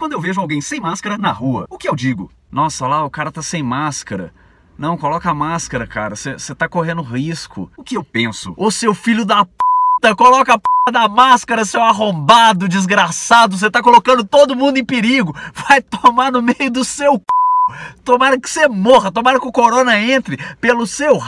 quando eu vejo alguém sem máscara na rua. O que eu digo? Nossa, lá o cara tá sem máscara. Não, coloca a máscara, cara. Você tá correndo risco. O que eu penso? Ô seu filho da p... Coloca a p da máscara, seu arrombado, desgraçado. Você tá colocando todo mundo em perigo. Vai tomar no meio do seu c***. Tomara que você morra, tomara que o corona entre pelo seu r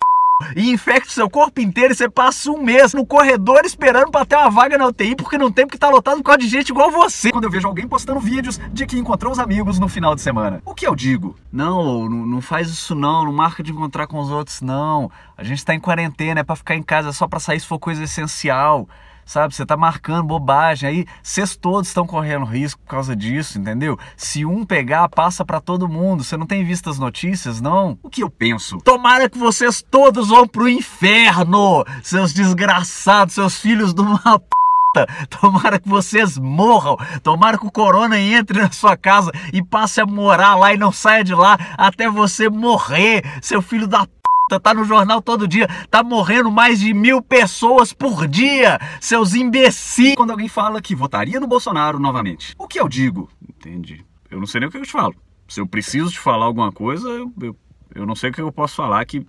e infecta o seu corpo inteiro e você passa um mês no corredor esperando para ter uma vaga na UTI porque não tem porque tá lotado com a de gente igual você. Quando eu vejo alguém postando vídeos de que encontrou os amigos no final de semana, o que eu digo? Não, não faz isso não, não marca de encontrar com os outros não. A gente tá em quarentena, é para ficar em casa, é só para sair se for coisa essencial sabe? Você está marcando bobagem, aí vocês todos estão correndo risco por causa disso, entendeu? Se um pegar, passa para todo mundo. Você não tem visto as notícias, não? O que eu penso? Tomara que vocês todos vão pro inferno, seus desgraçados, seus filhos do uma p... Tomara que vocês morram. Tomara que o corona entre na sua casa e passe a morar lá e não saia de lá até você morrer, seu filho da p Tá, tá no jornal todo dia, tá morrendo mais de mil pessoas por dia, seus imbecis. Quando alguém fala que votaria no Bolsonaro novamente, o que eu digo? Entendi. Eu não sei nem o que eu te falo. Se eu preciso te falar alguma coisa, eu, eu, eu não sei o que eu posso falar que,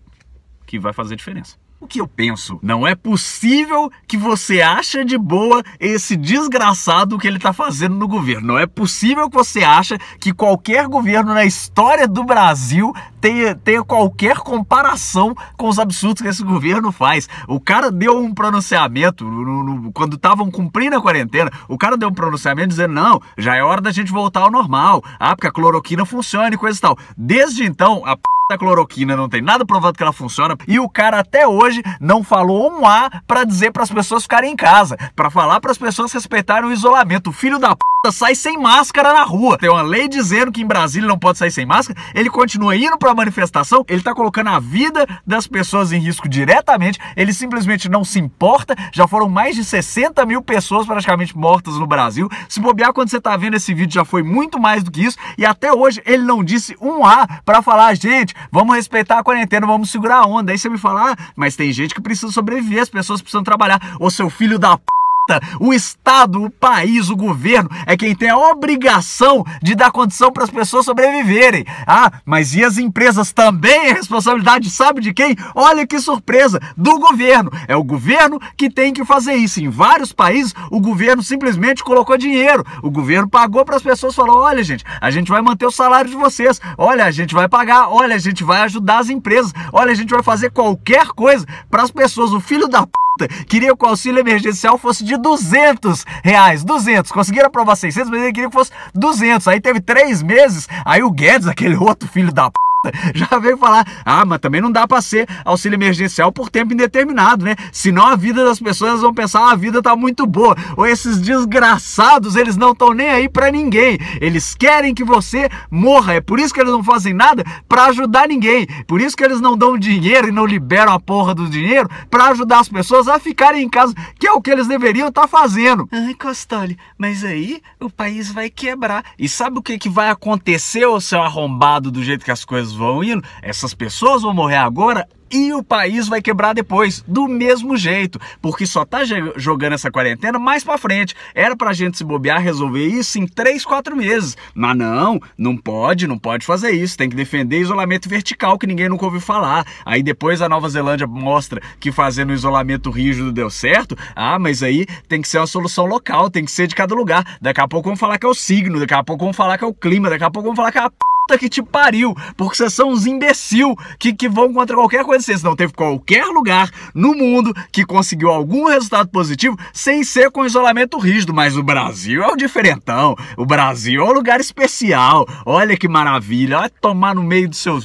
que vai fazer diferença o que eu penso. Não é possível que você acha de boa esse desgraçado que ele está fazendo no governo. Não é possível que você acha que qualquer governo na história do Brasil tenha, tenha qualquer comparação com os absurdos que esse governo faz. O cara deu um pronunciamento no, no, quando estavam cumprindo a quarentena. O cara deu um pronunciamento dizendo: não, já é hora da gente voltar ao normal. Ah, porque a cloroquina funciona e coisa e tal. Desde então, a p da cloroquina, não tem nada provado que ela funciona. E o cara até hoje não falou um A para dizer para as pessoas ficarem em casa, para falar para as pessoas respeitarem o isolamento. Filho da p sai sem máscara na rua. Tem uma lei dizendo que em Brasília não pode sair sem máscara. Ele continua indo para manifestação, ele tá colocando a vida das pessoas em risco diretamente, ele simplesmente não se importa. Já foram mais de 60 mil pessoas praticamente mortas no Brasil. Se bobear quando você tá vendo esse vídeo já foi muito mais do que isso e até hoje ele não disse um A para falar, ah, gente, vamos respeitar a quarentena, vamos segurar a onda. Aí você me fala, ah, mas tem gente que precisa sobreviver, as pessoas precisam trabalhar. Ô seu filho da p o Estado, o país, o governo é quem tem a obrigação de dar condição para as pessoas sobreviverem. Ah, mas e as empresas também é responsabilidade, sabe de quem? Olha que surpresa, do governo. É o governo que tem que fazer isso. Em vários países, o governo simplesmente colocou dinheiro. O governo pagou para as pessoas, falou: olha, gente, a gente vai manter o salário de vocês, olha, a gente vai pagar, olha, a gente vai ajudar as empresas, olha, a gente vai fazer qualquer coisa para as pessoas. O filho da p pauta queria que o auxílio emergencial fosse de 200 reais. 200. Conseguiram aprovar 600, mas ele queria que fosse 200. Aí teve três meses. Aí o Guedes, aquele outro filho da p já veio falar, ah, mas também não dá para ser auxílio emergencial por tempo indeterminado, né? Senão a vida das pessoas vão pensar, ah, a vida tá muito boa. Ou esses desgraçados, eles não estão nem aí para ninguém. Eles querem que você morra. É por isso que eles não fazem nada para ajudar ninguém. Por isso que eles não dão dinheiro e não liberam a porra do dinheiro para ajudar as pessoas a ficarem em casa, que é o que eles deveriam estar tá fazendo. Ai, Costoli, mas aí o país vai quebrar. E sabe o que, que vai acontecer, ô seu arrombado, do jeito que as coisas vão indo, essas pessoas vão morrer agora e o país vai quebrar depois, do mesmo jeito, porque só tá jogando essa quarentena mais para frente. Era pra gente se bobear, resolver isso em 3, 4 meses. Mas não, não pode, não pode fazer isso. Tem que defender isolamento vertical, que ninguém nunca ouviu falar. Aí depois a Nova Zelândia mostra que fazendo isolamento rígido deu certo. Ah, mas aí tem que ser uma solução local, tem que ser de cada lugar. Daqui a pouco vão falar que é o signo, daqui a pouco vão falar que é o clima, daqui a pouco vão falar que é a p puta que te pariu, porque vocês são uns imbecil que, que vão contra qualquer coisa. Vocês não teve qualquer lugar no mundo que conseguiu algum resultado positivo sem ser com isolamento rígido, mas o Brasil é o diferentão, o Brasil é um lugar especial, olha que maravilha, olha tomar no meio dos seus